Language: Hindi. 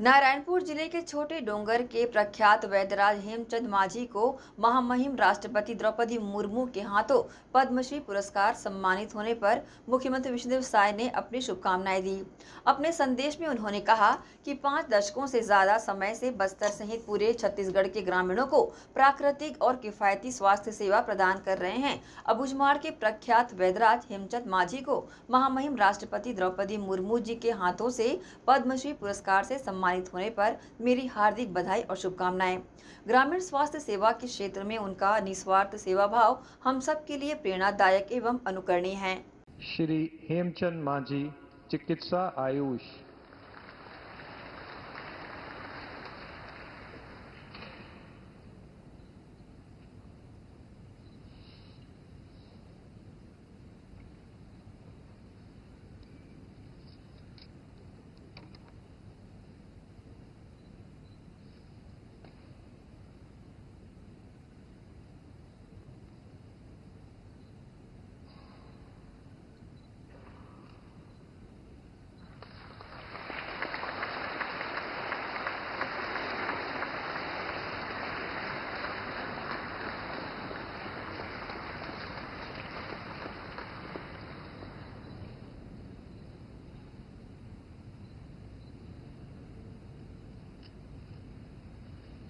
नारायणपुर जिले के छोटे डोंगर के प्रख्यात वैद्यराज हेमचंद माझी को महामहिम राष्ट्रपति द्रौपदी मुर्मू के हाथों पद्मश्री पुरस्कार सम्मानित होने पर मुख्यमंत्री विष्णुदेव साय ने अपनी शुभकामनाएं दी अपने संदेश में उन्होंने कहा कि पाँच दशकों से ज़्यादा समय से बस्तर सहित पूरे छत्तीसगढ़ के ग्रामीणों को प्राकृतिक और किफायती स्वास्थ्य सेवा प्रदान कर रहे हैं अबुझमाड़ के प्रख्यात वैद्यराज हेमचंद माझी को महामहिम राष्ट्रपति द्रौपदी मुर्मू जी के हाथों से पद्मश्री पुरस्कार से सम्मान सम्मानित होने पर मेरी हार्दिक बधाई और शुभकामनाएं ग्रामीण स्वास्थ्य सेवा के क्षेत्र में उनका निस्वार्थ सेवा भाव हम सब के लिए प्रेरणादायक एवं अनुकरणीय है श्री हेमचंद मांझी चिकित्सा आयुष